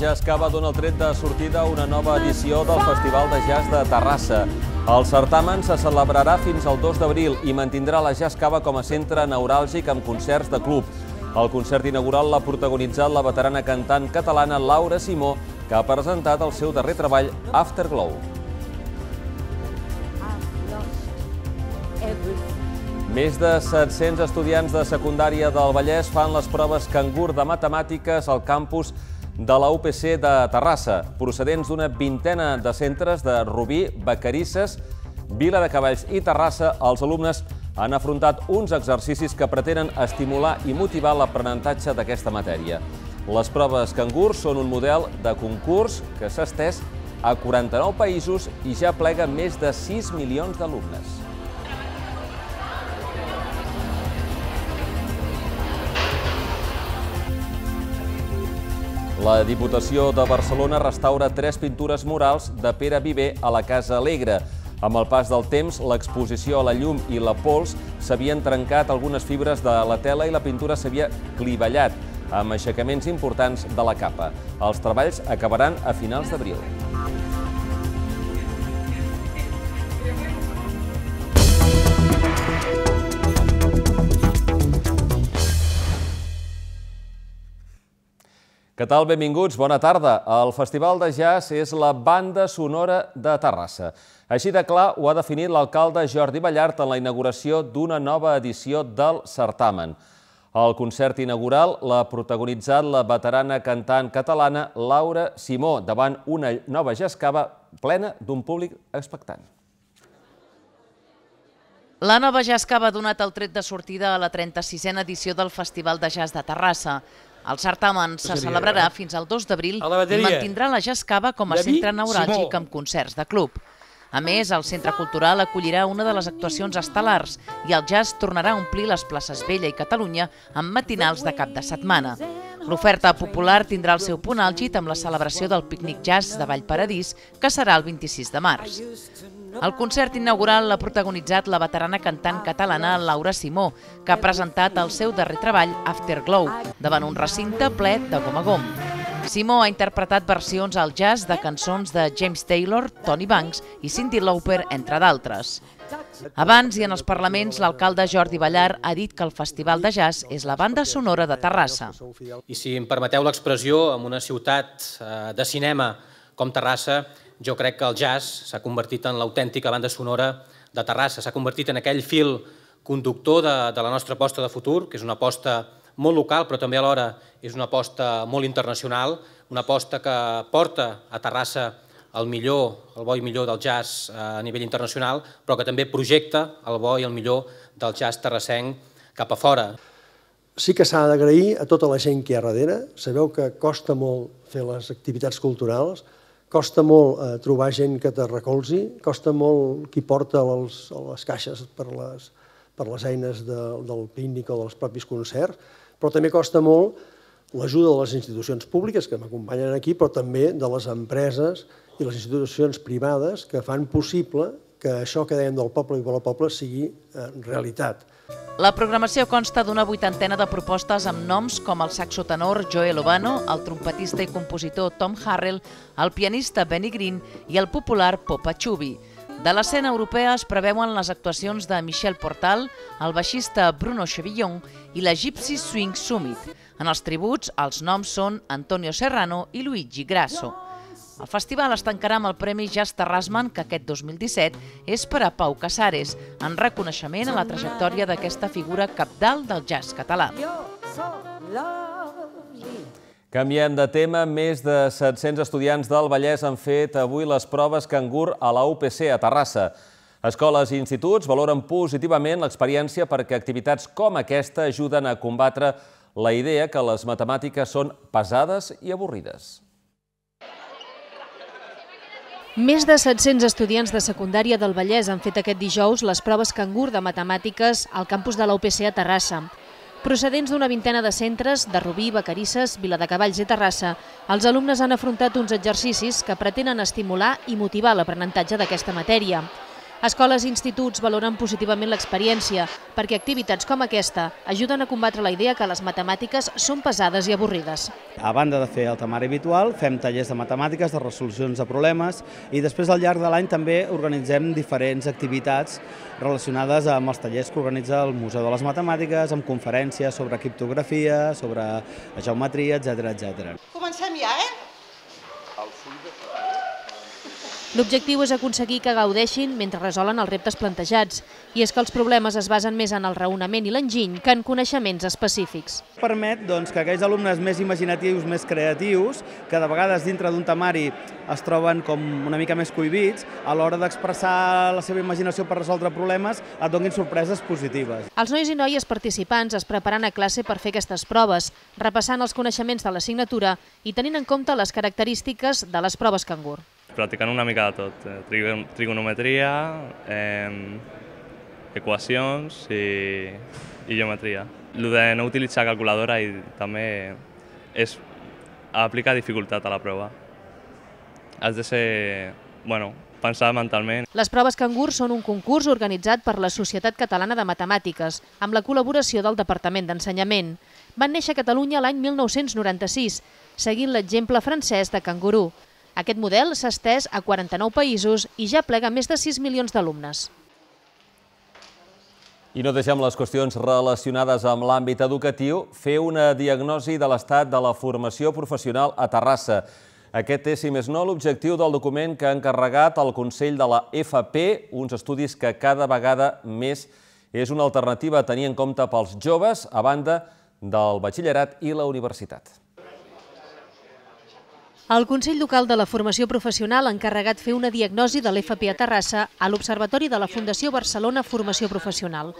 ja Jazz d'on el tret de sortida una nova edició del Festival de Jazz de Terrassa. El certamen se celebrarà fins al 2 d'abril i mantindrà la Jazz Cava com a centre neuràlgic amb concerts de club. El concert inaugural l'ha protagonitzat la veterana cantant catalana Laura Simó, que ha presentat el seu darrer treball, Afterglow. Més de 700 estudiants de secundària del Vallès fan les proves cangur de matemàtiques al campus de la UPC de Terrassa, procedents d'una vintena de centres de Rubí, Becarisses, Vila de Cavalls i Terrassa, els alumnes han afrontat uns exercicis que pretenen estimular i motivar l'aprenentatge d'aquesta matèria. Les proves Cangur són un model de concurs que s'ha estès a 49 països i ja plega més de 6 milions d'alumnes. La Diputació de Barcelona restaura tres pintures murals de Pere Viver a la Casa Alegre. Amb el pas del temps, l'exposició a la llum i la pols s'havien trencat algunes fibres de la tela i la pintura s'havia clivellat, amb aixecaments importants de la capa. Els treballs acabaran a finals d'abril. Què tal? Benvinguts, bona tarda. El Festival de Jazz és la banda sonora de Terrassa. Així de clar ho ha definit l'alcalde Jordi Ballart en la inauguració d'una nova edició del certamen. El concert inaugural l'ha protagonitzat la veterana cantant catalana Laura Simó davant una nova jazzcava plena d'un públic expectant. La nova jascava ha donat el tret de sortida a la 36a edició del Festival de Jazz de Terrassa. El certamen se celebrarà eh? fins al 2 d'abril i mantindrà la Jascava com a centre neuràlgic amb concerts de club. A més, el Centre Cultural acollirà una de les actuacions estel·lars i el jazz tornarà a omplir les places Vella i Catalunya amb matinals de cap de setmana. L'oferta popular tindrà el seu punt àlgid amb la celebració del Pícnic Jazz de Vallparadís, que serà el 26 de març. El concert inaugural l'ha protagonitzat la veterana cantant catalana Laura Simó, que ha presentat el seu darrer treball, Afterglow, davant un recinte ple de gom a gom. Simó ha interpretat versions al jazz de cançons de James Taylor, Tony Banks i Cindy Lauper, entre d'altres. Abans i en els parlaments, l'alcalde Jordi Ballar ha dit que el Festival de Jazz és la banda sonora de Terrassa. I si em permeteu l'expressió, en una ciutat eh, de cinema com Terrassa, jo crec que el jazz s'ha convertit en l'autèntica banda sonora de Terrassa, s'ha convertit en aquell fil conductor de, de la nostra aposta de futur, que és una aposta molt local, però també alhora és una aposta molt internacional, una aposta que porta a Terrassa el millor, el bo i millor del jazz eh, a nivell internacional, però que també projecta el bo i el millor del jazz terrassenc cap a fora. Sí que s'ha d'agrair a tota la gent que hi ha darrere. Sabeu que costa molt fer les activitats culturals, Costa molt eh, trobar gent que te recolzi, costa molt qui porta les, les caixes per les, per les eines de, del clínic o dels propis concerts, però també costa molt l'ajuda de les institucions públiques que m'acompanyen aquí, però també de les empreses i les institucions privades que fan possible que això que dèiem del poble i per al poble sigui eh, realitat. La programació consta d'una vuitantena de propostes amb noms com el saxotenor Joel Obano, el trompetista i compositor Tom Harrell, el pianista Benny Green i el popular Popa Chubi. De l'escena europea es preveuen les actuacions de Michel Portal, el baixista Bruno Chevillon i la Gypsy Swing Summit. En els tributs, els noms són Antonio Serrano i Luigi Grasso. El festival es tancarà amb el Premi Jazz Terrasman, que aquest 2017 és per a Pau Casares, en reconeixement a la trajectòria d'aquesta figura capdalt del jazz català. Canviem de tema. Més de 700 estudiants del Vallès han fet avui les proves cangur a la UPC a Terrassa. Escoles i instituts valoren positivament l'experiència perquè activitats com aquesta ajuden a combatre la idea que les matemàtiques són pesades i avorrides. Més de 700 estudiants de secundària del Vallès han fet aquest dijous les proves cangur de matemàtiques al campus de la UPC a Terrassa. Procedents d'una vintena de centres de Rubí, Becarisses, Viladecavalls i Terrassa, els alumnes han afrontat uns exercicis que pretenen estimular i motivar l'aprenentatge d'aquesta matèria. Escoles i instituts valoren positivament l'experiència perquè activitats com aquesta ajuden a combatre la idea que les matemàtiques són pesades i avorrides. A banda de fer el temari habitual, fem tallers de matemàtiques, de resolucions de problemes i després al llarg de l'any també organitzem diferents activitats relacionades amb els tallers que organitza el Museu de les Matemàtiques, amb conferències sobre criptografia, sobre geometria, etc etc. Comencem ja, eh? El full de... L'objectiu és aconseguir que gaudeixin mentre resolen els reptes plantejats, i és que els problemes es basen més en el raonament i l'enginy que en coneixements específics. Permet doncs, que aquells alumnes més imaginatius, més creatius, que de vegades dintre d'un temari es troben com una mica més cohibits, a l'hora d'expressar la seva imaginació per resoldre problemes, et donin sorpreses positives. Els nois i noies participants es preparen a classe per fer aquestes proves, repassant els coneixements de l'assignatura i tenint en compte les característiques de les proves cangur practicant una mica de tot, eh, trigonometria, eh, equacions i, i geometria. El de no utilitzar calculadora i també és aplicar dificultat a la prova. Has de ser, bueno, pensar mentalment. Les proves Cangur són un concurs organitzat per la Societat Catalana de Matemàtiques, amb la col·laboració del Departament d'Ensenyament. Van néixer a Catalunya l'any 1996, seguint l'exemple francès de Cangurú. Aquest model s'ha estès a 49 països i ja plega més de 6 milions d'alumnes. I no deixem les qüestions relacionades amb l'àmbit educatiu, fer una diagnosi de l'estat de la formació professional a Terrassa. Aquest és, si més no, l'objectiu del document que ha encarregat el Consell de la FP, uns estudis que cada vegada més és una alternativa a tenir en compte pels joves, a banda del batxillerat i la universitat. El Consell Local de la Formació Professional ha encarregat fer una diagnosi de l'FP a Terrassa a l'Observatori de la Fundació Barcelona Formació Professional.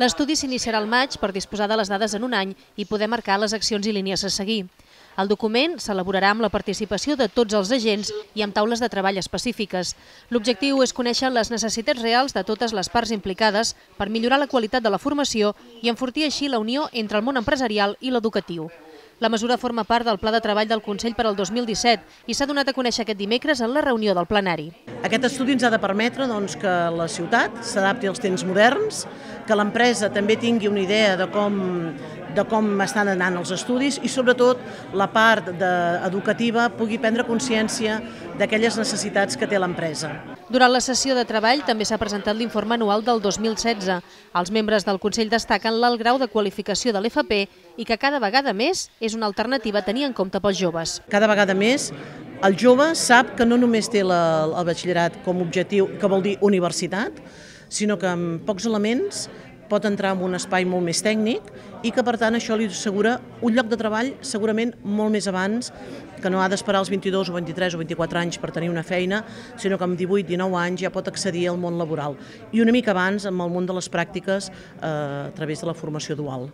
L'estudi s'iniciarà al maig per disposar de les dades en un any i poder marcar les accions i línies a seguir. El document s'elaborarà amb la participació de tots els agents i amb taules de treball específiques. L'objectiu és conèixer les necessitats reals de totes les parts implicades per millorar la qualitat de la formació i enfortir així la unió entre el món empresarial i l'educatiu. La mesura forma part del Pla de Treball del Consell per al 2017 i s'ha donat a conèixer aquest dimecres en la reunió del plenari. Aquest estudi ens ha de permetre doncs, que la ciutat s'adapti als temps moderns, que l'empresa també tingui una idea de com de com estan anant els estudis i sobretot la part de, educativa pugui prendre consciència d'aquelles necessitats que té l'empresa. Durant la sessió de treball també s'ha presentat l'informe anual del 2016. Els membres del Consell destaquen l'alt grau de qualificació de l'FP i que cada vegada més és una alternativa a tenir en compte pels joves. Cada vegada més el jove sap que no només té la, el batxillerat com a objectiu, que vol dir universitat, sinó que amb pocs elements pot entrar en un espai molt més tècnic i que, per tant, això li assegura un lloc de treball segurament molt més abans, que no ha d'esperar els 22 o 23 o 24 anys per tenir una feina, sinó que amb 18-19 anys ja pot accedir al món laboral. I una mica abans, amb el món de les pràctiques, eh, a través de la formació dual.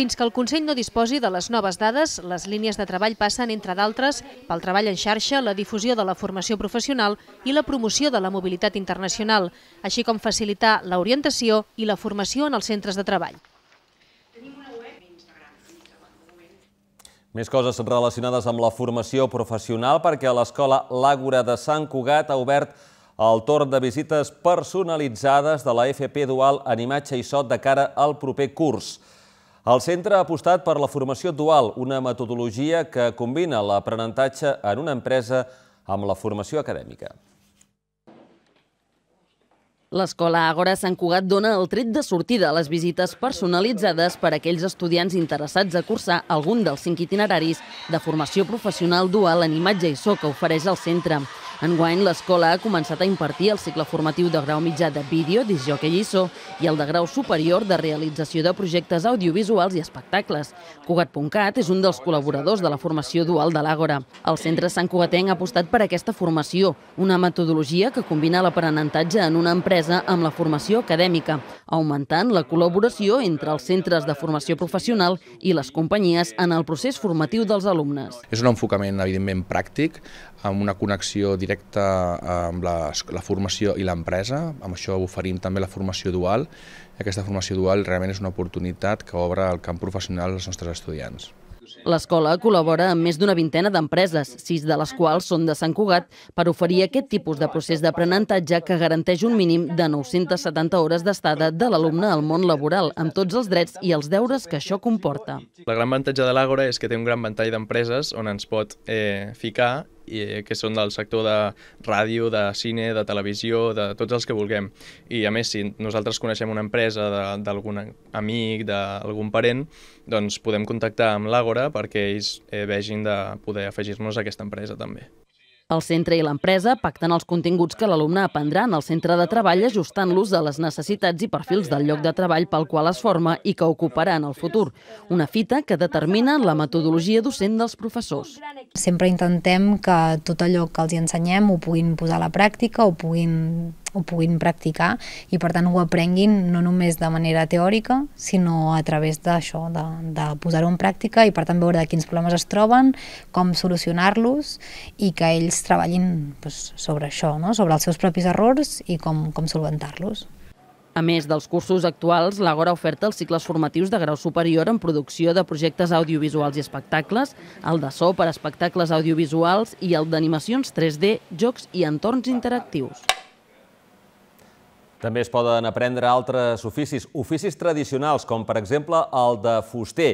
Fins que el Consell no disposi de les noves dades, les línies de treball passen, entre d'altres, pel treball en xarxa, la difusió de la formació professional i la promoció de la mobilitat internacional, així com facilitar l'orientació i la formació en els centres de treball. Més coses relacionades amb la formació professional perquè l'escola L'Àgora de Sant Cugat ha obert el torn de visites personalitzades de la FP Dual en imatge i sot de cara al proper curs. El centre ha apostat per la formació dual, una metodologia que combina l'aprenentatge en una empresa amb la formació acadèmica. L'escola Àgora Sant Cugat dona el tret de sortida a les visites personalitzades per a aquells estudiants interessats a cursar algun dels cinc itineraris de formació professional dual en imatge i so que ofereix el centre. Enguany, l'escola ha començat a impartir el cicle formatiu de grau mitjà de vídeo, disjoc i lliçó i el de grau superior de realització de projectes audiovisuals i espectacles. Cugat.cat és un dels col·laboradors de la formació dual de l'Àgora. El centre Sant Cugatenc ha apostat per aquesta formació, una metodologia que combina l'aprenentatge en una empresa amb la formació acadèmica, augmentant la col·laboració entre els centres de formació professional i les companyies en el procés formatiu dels alumnes. És un enfocament, evidentment, pràctic, amb una connexió directa eh, amb la, la formació i l'empresa. Amb això oferim també la formació dual. Aquesta formació dual realment és una oportunitat que obre el camp professional als nostres estudiants. L'escola col·labora amb més d'una vintena d'empreses, sis de les quals són de Sant Cugat, per oferir aquest tipus de procés d'aprenentatge que garanteix un mínim de 970 hores d'estada de l'alumne al món laboral, amb tots els drets i els deures que això comporta. La gran avantatge de l'Àgora és que té un gran ventall d'empreses on ens pot eh, ficar i, eh, que són del sector de ràdio, de cine, de televisió, de tots els que vulguem. I a més, si nosaltres coneixem una empresa d'algun amic, d'algun parent, doncs podem contactar amb l'Àgora perquè ells eh, vegin de poder afegir-nos a aquesta empresa també. El centre i l'empresa pacten els continguts que l'alumne aprendrà en el centre de treball ajustant-los a les necessitats i perfils del lloc de treball pel qual es forma i que ocuparà en el futur. Una fita que determina la metodologia docent dels professors. Sempre intentem que tot allò que els ensenyem ho puguin posar a la pràctica, ho puguin ho puguin practicar i per tant ho aprenguin no només de manera teòrica sinó a través d'això, de, de posar-ho en pràctica i per tant veure quins problemes es troben, com solucionar-los i que ells treballin pues, sobre això, no? sobre els seus propis errors i com, com solventar-los. A més dels cursos actuals, l'Agora oferta els cicles formatius de grau superior en producció de projectes audiovisuals i espectacles, el de so per espectacles audiovisuals i el d'animacions 3D, jocs i entorns interactius. També es poden aprendre altres oficis, oficis tradicionals, com per exemple el de fuster.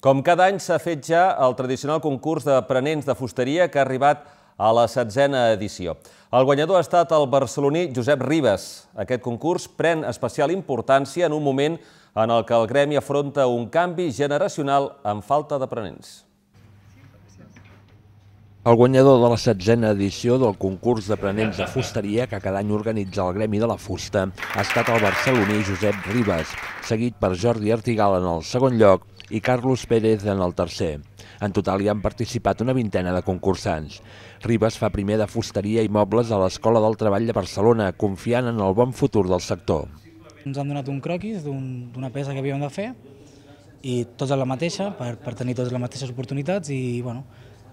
Com cada any s'ha fet ja el tradicional concurs d'aprenents de fusteria que ha arribat a la setzena edició. El guanyador ha estat el barceloní Josep Ribes. Aquest concurs pren especial importància en un moment en el que el gremi afronta un canvi generacional amb falta d'aprenents. El guanyador de la setzena edició del concurs d'aprenents de fusteria que cada any organitza el Gremi de la Fusta ha estat el barceloní Josep Ribas, seguit per Jordi Artigal en el segon lloc i Carlos Pérez en el tercer. En total hi han participat una vintena de concursants. Ribas fa primer de fusteria i mobles a l'Escola del Treball de Barcelona, confiant en el bon futur del sector. Ens han donat un croquis d'una un, peça que havíem de fer i tots a la mateixa, per, per tenir totes les mateixes oportunitats i bueno,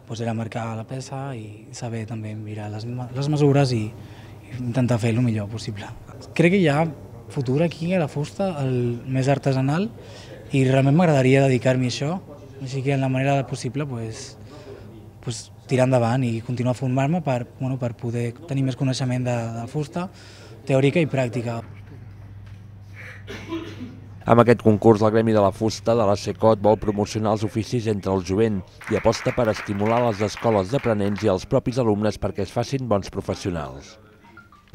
doncs era marcar la peça i saber també mirar les, les mesures i, i intentar fer el millor possible. Crec que hi ha futur aquí a la fusta, el més artesanal, i realment m'agradaria dedicar-m'hi a això, així que en la manera possible pues, pues, tirar endavant i continuar formant-me per, bueno, per poder tenir més coneixement de, de fusta teòrica i pràctica. Amb aquest concurs, el Gremi de la Fusta de la SECOT vol promocionar els oficis entre el jovent i aposta per estimular les escoles d'aprenents i els propis alumnes perquè es facin bons professionals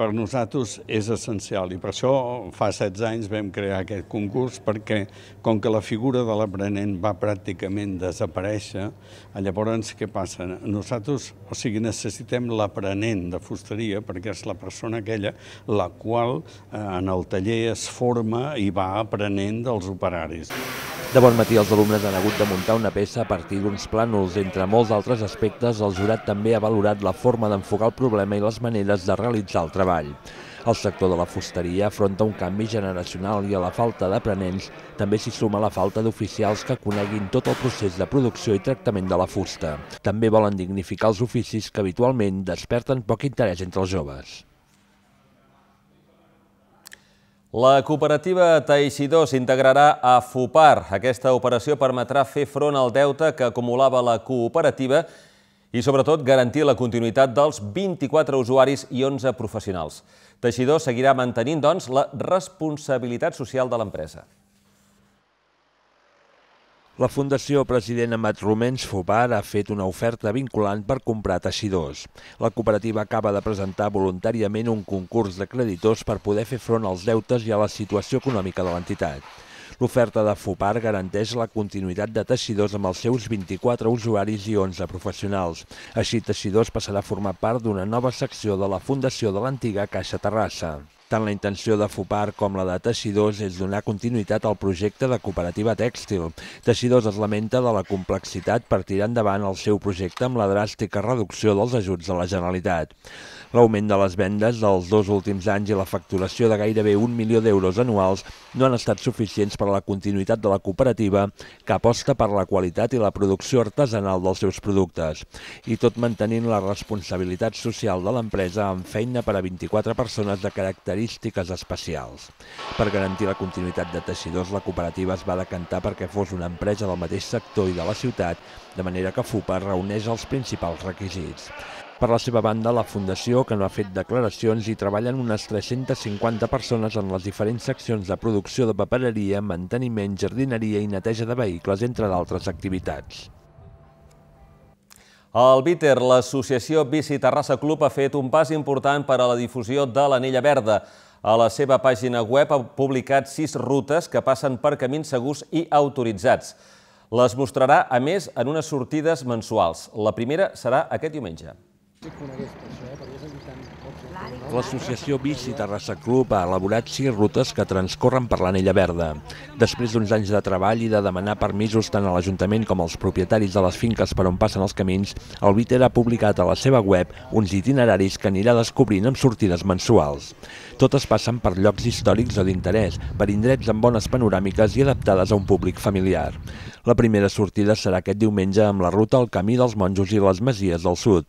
per nosaltres és essencial i per això fa 16 anys vam crear aquest concurs perquè com que la figura de l'aprenent va pràcticament desaparèixer, llavors què passa? Nosaltres, o sigui, necessitem l'aprenent de fusteria perquè és la persona aquella la qual eh, en el taller es forma i va aprenent dels operaris. De bon matí els alumnes han hagut de muntar una peça a partir d'uns plànols. Entre molts altres aspectes, el jurat també ha valorat la forma d'enfocar el problema i les maneres de realitzar el treball treball. El sector de la fusteria afronta un canvi generacional i a la falta d'aprenents també s'hi suma la falta d'oficials que coneguin tot el procés de producció i tractament de la fusta. També volen dignificar els oficis que habitualment desperten poc interès entre els joves. La cooperativa Teixidor s'integrarà a FUPAR. Aquesta operació permetrà fer front al deute que acumulava la cooperativa i, sobretot, garantir la continuïtat dels 24 usuaris i 11 professionals. Teixidor seguirà mantenint, doncs, la responsabilitat social de l'empresa. La Fundació President Amat Romens Fobar ha fet una oferta vinculant per comprar teixidors. La cooperativa acaba de presentar voluntàriament un concurs de creditors per poder fer front als deutes i a la situació econòmica de l'entitat. L'oferta de FUPAR garanteix la continuïtat de teixidors amb els seus 24 usuaris i 11 professionals. Així, Teixidors passarà a formar part d'una nova secció de la Fundació de l'antiga Caixa Terrassa. Tant la intenció de FUPAR com la de Teixidors és donar continuïtat al projecte de cooperativa tèxtil. Teixidors es lamenta de la complexitat per tirar endavant el seu projecte amb la dràstica reducció dels ajuts de la Generalitat. L'augment de les vendes dels dos últims anys i la facturació de gairebé un milió d'euros anuals no han estat suficients per a la continuïtat de la cooperativa que aposta per la qualitat i la producció artesanal dels seus productes i tot mantenint la responsabilitat social de l'empresa amb feina per a 24 persones de caràcter característiques especials. Per garantir la continuïtat de teixidors, la cooperativa es va decantar perquè fos una empresa del mateix sector i de la ciutat, de manera que FUPA reuneix els principals requisits. Per la seva banda, la Fundació, que no ha fet declaracions, hi treballen unes 350 persones en les diferents seccions de producció de papereria, manteniment, jardineria i neteja de vehicles, entre d'altres activitats. Al Víter, l'associació Bici Terrassa Club, ha fet un pas important per a la difusió de l'anella verda. A la seva pàgina web ha publicat sis rutes que passen per camins segurs i autoritzats. Les mostrarà, a més, en unes sortides mensuals. La primera serà aquest diumenge. Sí, l'associació Bici Terrassa Club ha elaborat sis rutes que transcorren per l'Anella Verda. Després d'uns anys de treball i de demanar permisos tant a l'Ajuntament com als propietaris de les finques per on passen els camins, el Viter ha publicat a la seva web uns itineraris que anirà descobrint amb sortides mensuals. Totes passen per llocs històrics o d'interès, per indrets amb bones panoràmiques i adaptades a un públic familiar. La primera sortida serà aquest diumenge amb la ruta al Camí dels Monjos i les Masies del Sud.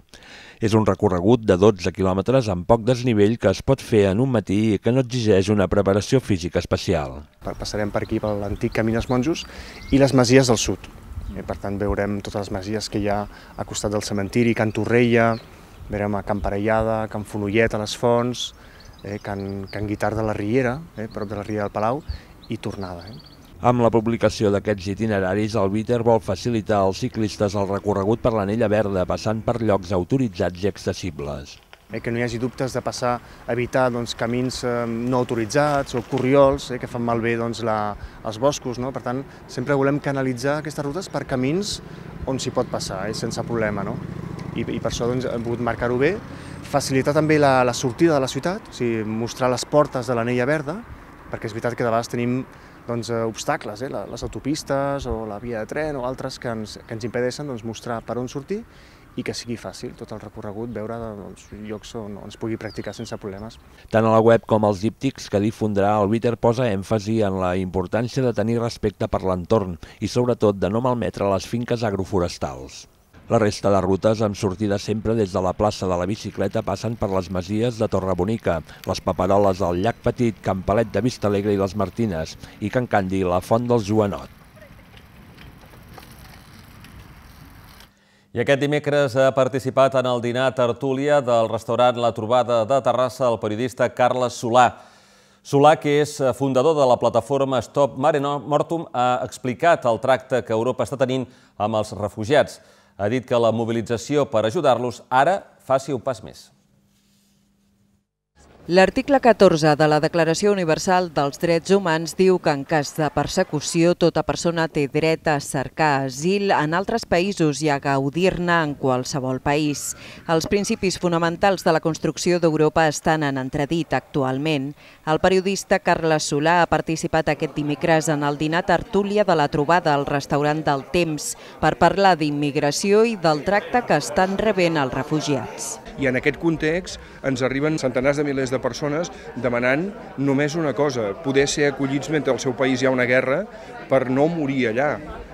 És un recorregut de 12 quilòmetres amb poc desnivell que es pot fer en un matí i que no exigeix una preparació física especial. Passarem per aquí per l'antic Camí dels Monjos i les Masies del Sud. Eh, per tant, veurem totes les masies que hi ha a costat del cementiri, Can Torrella, veurem a Can Parellada, Can Fonollet, a les Fonts, eh, Can, Can Guitar de la Riera, eh, prop de la Riera del Palau, i Tornada. Eh. Amb la publicació d'aquests itineraris, el Víter vol facilitar als ciclistes el recorregut per l'anella verda, passant per llocs autoritzats i accessibles. Eh, que no hi hagi dubtes de passar a evitar doncs, camins eh, no autoritzats o corriols eh, que fan malbé doncs, la, els boscos. No? Per tant, sempre volem canalitzar aquestes rutes per camins on s'hi pot passar, eh, sense problema. No? I, I per això doncs, hem pogut marcar-ho bé. Facilitar també la, la sortida de la ciutat, o sigui, mostrar les portes de l'anella verda, perquè és veritat que de vegades tenim doncs, eh, obstacles, eh? les autopistes o la via de tren o altres que ens, que ens impedeixen doncs, mostrar per on sortir i que sigui fàcil tot el recorregut, veure doncs, llocs on ens pugui practicar sense problemes. Tant a la web com als díptics que difondrà el Bitter posa èmfasi en la importància de tenir respecte per l'entorn i sobretot de no malmetre les finques agroforestals. La resta de rutes amb sortida sempre des de la plaça de la bicicleta passen per les masies de Torrebonica, les paperoles del Llac Petit, Campalet de Vista Alegre i les Martines, i Can Candi, la Font del Joanot. I aquest dimecres ha participat en el dinar tertúlia del restaurant La Trobada de Terrassa el periodista Carles Solà. Solà, que és fundador de la plataforma Stop Mare Mortum, ha explicat el tracte que Europa està tenint amb els refugiats. Ha dit que la mobilització per ajudar-los ara faci un pas més. L'article 14 de la Declaració Universal dels Drets Humans diu que en cas de persecució tota persona té dret a cercar asil en altres països i a gaudir-ne en qualsevol país. Els principis fonamentals de la construcció d'Europa estan en entredit actualment. El periodista Carles Solà ha participat aquest dimecres en el dinar tertúlia de la trobada al restaurant del Temps per parlar d'immigració i del tracte que estan rebent els refugiats i en aquest context ens arriben centenars de milers de persones demanant només una cosa, poder ser acollits mentre al seu país hi ha una guerra per no morir allà.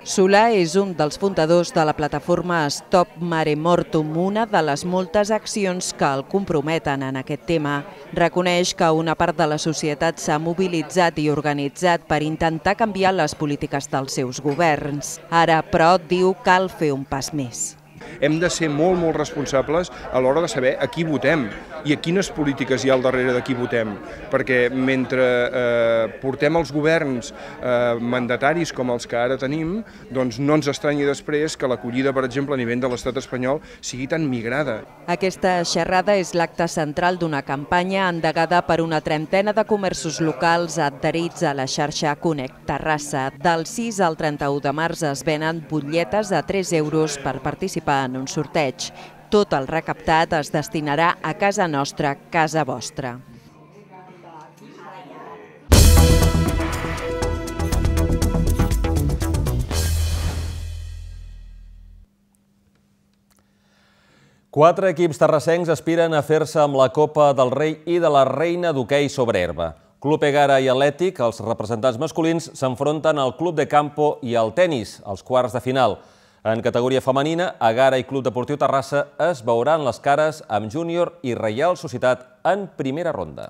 Solà és un dels fundadors de la plataforma Stop Mare Mortum, una de les moltes accions que el comprometen en aquest tema. Reconeix que una part de la societat s'ha mobilitzat i organitzat per intentar canviar les polítiques dels seus governs. Ara, però, diu que cal fer un pas més. Hem de ser molt, molt responsables a l'hora de saber a qui votem i a quines polítiques hi ha al darrere de qui votem. Perquè mentre eh, portem els governs eh, mandataris com els que ara tenim, doncs no ens estranyi després que l'acollida, per exemple, a nivell de l'estat espanyol sigui tan migrada. Aquesta xerrada és l'acte central d'una campanya endegada per una trentena de comerços locals adherits a la xarxa Connect Terrassa. Del 6 al 31 de març es venen butlletes a 3 euros per participar participa en un sorteig. Tot el recaptat es destinarà a casa nostra, casa vostra. Quatre equips terrassencs aspiren a fer-se amb la Copa del Rei i de la Reina d'hoquei sobre herba. Club Egara i Atlètic, els representants masculins, s'enfronten al Club de Campo i al tennis, als quarts de final. En categoria femenina, Agara i Club Deportiu Terrassa es veuran les cares amb Júnior i Reial Societat en primera ronda.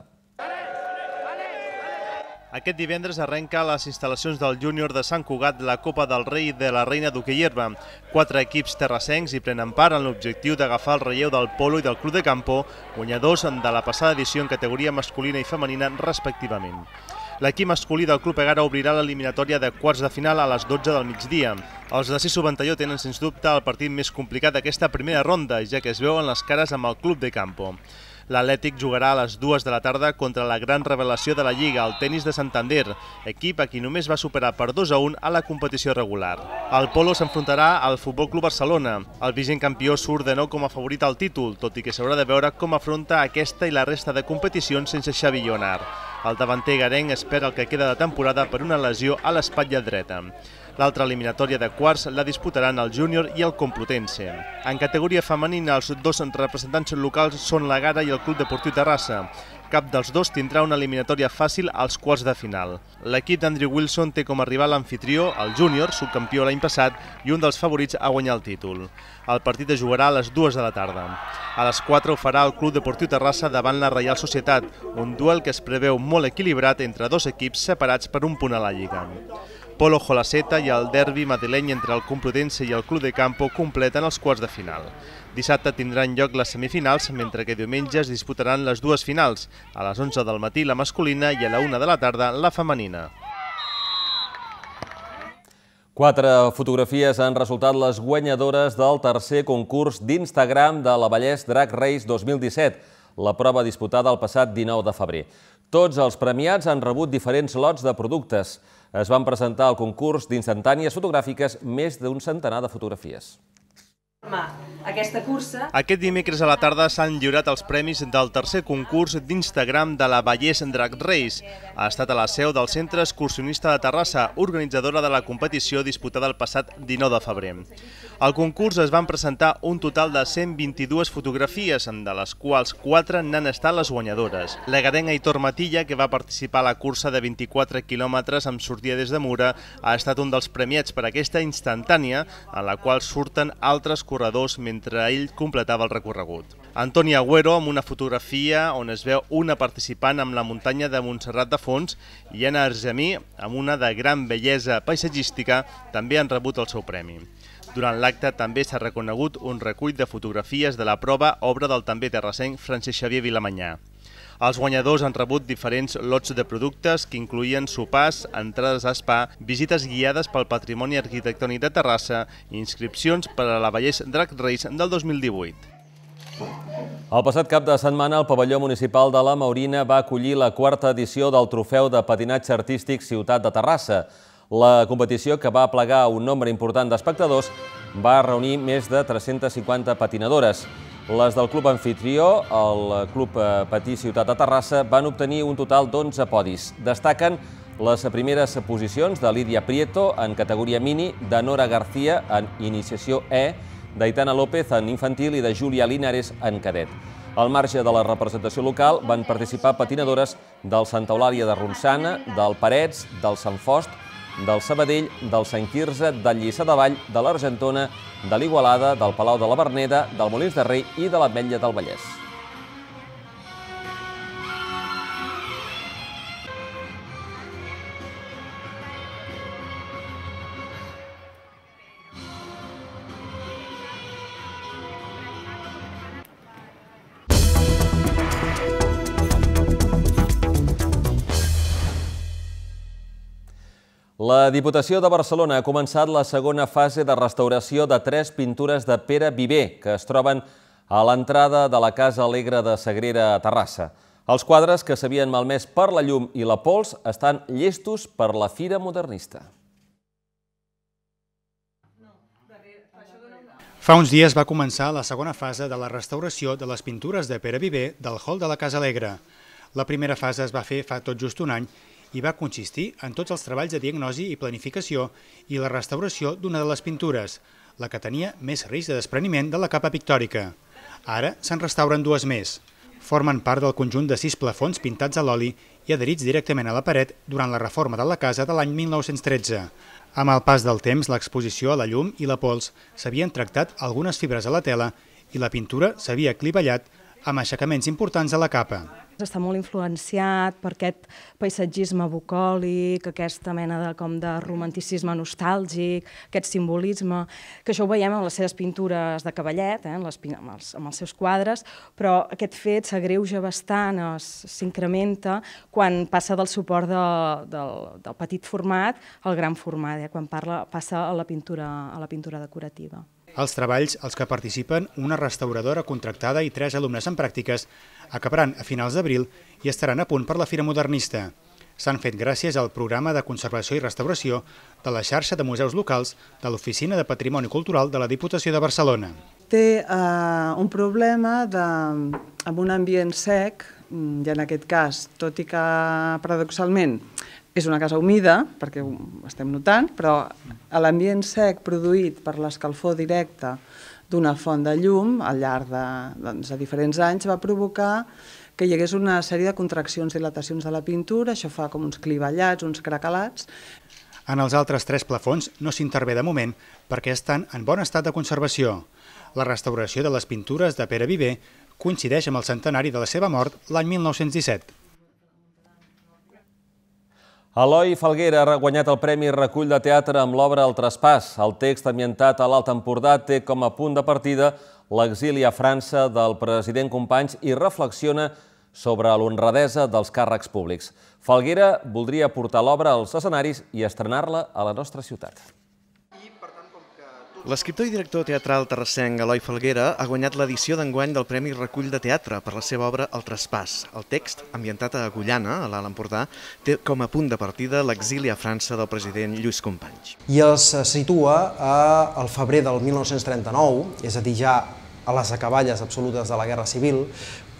Aquest divendres arrenca a les instal·lacions del Júnior de Sant Cugat la Copa del Rei de la Reina d'Hockey Hierba. Quatre equips terrassencs hi prenen part en l'objectiu d'agafar el relleu del Polo i del Club de Campo, guanyadors de la passada edició en categoria masculina i femenina respectivament. L'equip masculí del Club Egara obrirà l'eliminatòria de quarts de final a les 12 del migdia. Els de Ciso Ventalló tenen, sens dubte, el partit més complicat d'aquesta primera ronda, ja que es veuen les cares amb el Club de Campo. L'Atlètic jugarà a les dues de la tarda contra la gran revelació de la Lliga, el tenis de Santander, equip a qui només va superar per 2 a 1 a la competició regular. El Polo s'enfrontarà al Futbol Club Barcelona. El vigent campió surt de nou com a favorit al títol, tot i que s'haurà de veure com afronta aquesta i la resta de competicions sense Xavi Llonar. El davanter Garenc espera el que queda de temporada per una lesió a l'espatlla dreta. L'altra eliminatòria de quarts la disputaran el júnior i el complutense. En categoria femenina, els dos representants locals són la Gara i el Club Deportiu Terrassa. Cap dels dos tindrà una eliminatòria fàcil als quarts de final. L'equip d'Andrew Wilson té com a rival l'anfitrió, el júnior, subcampió l'any passat i un dels favorits a guanyar el títol. El partit es jugarà a les dues de la tarda. A les 4 ho farà el Club Deportiu Terrassa davant la Reial Societat, un duel que es preveu molt equilibrat entre dos equips separats per un punt a la Lliga. Polo Jolaceta i el derbi madrileny entre el Complutense i el Club de Campo completen els quarts de final. Dissabte tindran lloc les semifinals, mentre que diumenge es disputaran les dues finals, a les 11 del matí la masculina i a la 1 de la tarda la femenina. Quatre fotografies han resultat les guanyadores del tercer concurs d'Instagram de la Vallès Drag Race 2017, la prova disputada el passat 19 de febrer. Tots els premiats han rebut diferents lots de productes. Es van presentar al concurs d'instantànies fotogràfiques més d'un centenar de fotografies aquesta cursa. Aquest dimecres a la tarda s'han lliurat els premis del tercer concurs d'Instagram de la Vallès Drac Reis. Ha estat a la seu del Centre Excursionista de Terrassa, organitzadora de la competició disputada el passat 19 de febrer. Al concurs es van presentar un total de 122 fotografies, de les quals 4 n'han estat les guanyadores. La gadenga Hitor Matilla, que va participar a la cursa de 24 quilòmetres amb sortida des de Mura, ha estat un dels premiats per aquesta instantània, en la qual surten altres corredors mentre ell completava el recorregut. Antoni Agüero amb una fotografia on es veu una participant amb la muntanya de Montserrat de Fons i Anna Argemí amb una de gran bellesa paisatgística també han rebut el seu premi. Durant l'acte també s'ha reconegut un recull de fotografies de la prova obra del també terrassenc Francesc Xavier Vilamanyà. Els guanyadors han rebut diferents lots de productes que incluïen sopars, entrades a spa, visites guiades pel patrimoni arquitectònic de Terrassa i inscripcions per a la Vallès Drag Race del 2018. El passat cap de setmana, el pavelló municipal de la Maurina va acollir la quarta edició del Trofeu de Patinatge Artístic Ciutat de Terrassa. La competició, que va plegar un nombre important d'espectadors, va reunir més de 350 patinadores. Les del club anfitrió, el club eh, Patí Ciutat de Terrassa, van obtenir un total d'11 podis. Destaquen les primeres posicions de Lídia Prieto en categoria mini, de Nora García en iniciació E, d'Aitana López en infantil i de Júlia Linares en cadet. Al marge de la representació local van participar patinadores del Santa Eulàlia de Ronçana, del Parets, del Sant Fost, del Sabadell, del Sant Quirze, del Lliçà de Vall, de l'Argentona, de l'Igualada, del Palau de la Berneda, del Molins de Rei i de l'Ametlla del Vallès. La Diputació de Barcelona ha començat la segona fase de restauració de tres pintures de Pere Viver, que es troben a l'entrada de la Casa Alegre de Sagrera a Terrassa. Els quadres que s'havien malmès per la llum i la pols estan llestos per la Fira Modernista. Fa uns dies va començar la segona fase de la restauració de les pintures de Pere Viver del hall de la Casa Alegre. La primera fase es va fer fa tot just un any i va consistir en tots els treballs de diagnosi i planificació i la restauració d'una de les pintures, la que tenia més risc de despreniment de la capa pictòrica. Ara se'n restauren dues més. Formen part del conjunt de sis plafons pintats a l'oli i adherits directament a la paret durant la reforma de la casa de l'any 1913. Amb el pas del temps, l'exposició a la llum i la pols s'havien tractat algunes fibres a la tela i la pintura s'havia clivellat amb aixecaments importants a la capa. Està molt influenciat per aquest paisatgisme bucòlic, aquesta mena de, com de romanticisme nostàlgic, aquest simbolisme, que això ho veiem en les seves pintures de cavallet, eh, en les, amb, els, amb els seus quadres, però aquest fet s'agreuja bastant, s'incrementa quan passa del suport de, del, del petit format al gran format, eh, quan parla, passa a la pintura, a la pintura decorativa. Els treballs, els que participen una restauradora contractada i tres alumnes en pràctiques, acabaran a finals d'abril i estaran a punt per la Fira Modernista. S'han fet gràcies al programa de conservació i restauració de la xarxa de museus locals de l'Oficina de Patrimoni Cultural de la Diputació de Barcelona. Té eh, un problema de, amb un ambient sec, mm, i en aquest cas, tot i que paradoxalment és una casa humida, perquè ho estem notant, però a l'ambient sec produït per l'escalfor directe d'una font de llum al llarg de, doncs, de diferents anys va provocar que hi hagués una sèrie de contraccions i dilatacions de la pintura, això fa com uns clivellats, uns cracalats. En els altres tres plafons no s'intervé de moment perquè estan en bon estat de conservació. La restauració de les pintures de Pere Viver coincideix amb el centenari de la seva mort l'any 1917. Eloi Falguera ha guanyat el Premi Recull de Teatre amb l'obra El Traspàs. El text ambientat a l'Alt Empordà té com a punt de partida l'exili a França del president Companys i reflexiona sobre l'honradesa dels càrrecs públics. Falguera voldria portar l'obra als escenaris i estrenar-la a la nostra ciutat. L'escriptor i director teatral terrassenc Eloi Falguera ha guanyat l'edició d'enguany del Premi Recull de Teatre per la seva obra El Traspàs. El text, ambientat a Agullana, a l'Alt Empordà, té com a punt de partida l'exili a França del president Lluís Companys. I es situa al febrer del 1939, és a dir, ja a les acaballes absolutes de la Guerra Civil,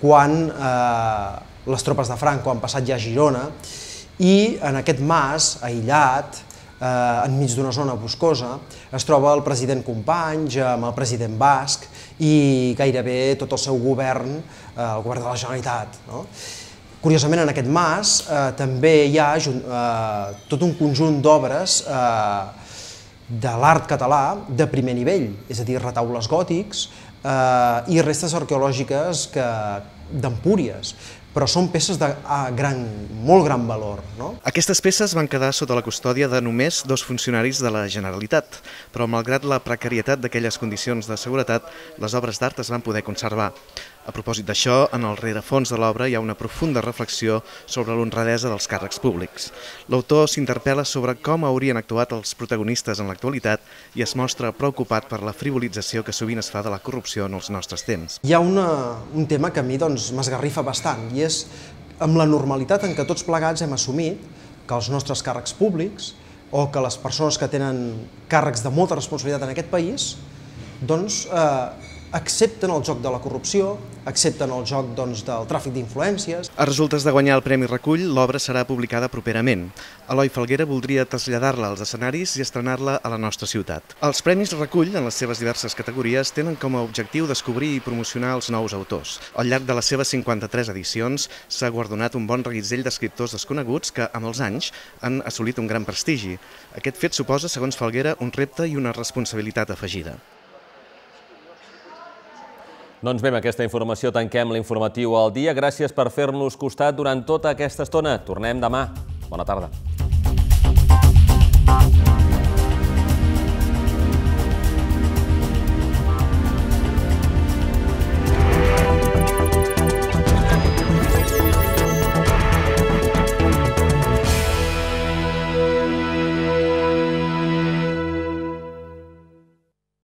quan eh, les tropes de Franco han passat ja a Girona, i en aquest mas, aïllat, eh, enmig d'una zona boscosa, es troba el president Companys eh, amb el president Basc i gairebé tot el seu govern, eh, el govern de la Generalitat. No? Curiosament, en aquest mas eh, també hi ha eh, tot un conjunt d'obres eh, de l'art català de primer nivell, és a dir, retaules gòtics eh, i restes arqueològiques que d'Empúries, però són peces de gran, molt gran valor. No? Aquestes peces van quedar sota la custòdia de només dos funcionaris de la Generalitat, però malgrat la precarietat d'aquelles condicions de seguretat, les obres d'art es van poder conservar. A propòsit d'això, en el rerefons de l'obra hi ha una profunda reflexió sobre l'honradesa dels càrrecs públics. L'autor s'interpel·la sobre com haurien actuat els protagonistes en l'actualitat i es mostra preocupat per la frivolització que sovint es fa de la corrupció en els nostres temps. Hi ha una, un tema que a mi doncs, m'esgarrifa bastant i és amb la normalitat en què tots plegats hem assumit que els nostres càrrecs públics o que les persones que tenen càrrecs de molta responsabilitat en aquest país doncs, eh, accepten el joc de la corrupció, accepten el joc doncs, del tràfic d'influències. A resultes de guanyar el Premi Recull, l'obra serà publicada properament. Eloi Falguera voldria traslladar-la als escenaris i estrenar-la a la nostra ciutat. Els Premis Recull, en les seves diverses categories, tenen com a objectiu descobrir i promocionar els nous autors. Al llarg de les seves 53 edicions, s'ha guardonat un bon reguitzell d'escriptors desconeguts que, amb els anys, han assolit un gran prestigi. Aquest fet suposa, segons Falguera, un repte i una responsabilitat afegida. Doncs bé, amb aquesta informació tanquem l'informatiu al dia. Gràcies per fer-nos costat durant tota aquesta estona. Tornem demà. Bona tarda.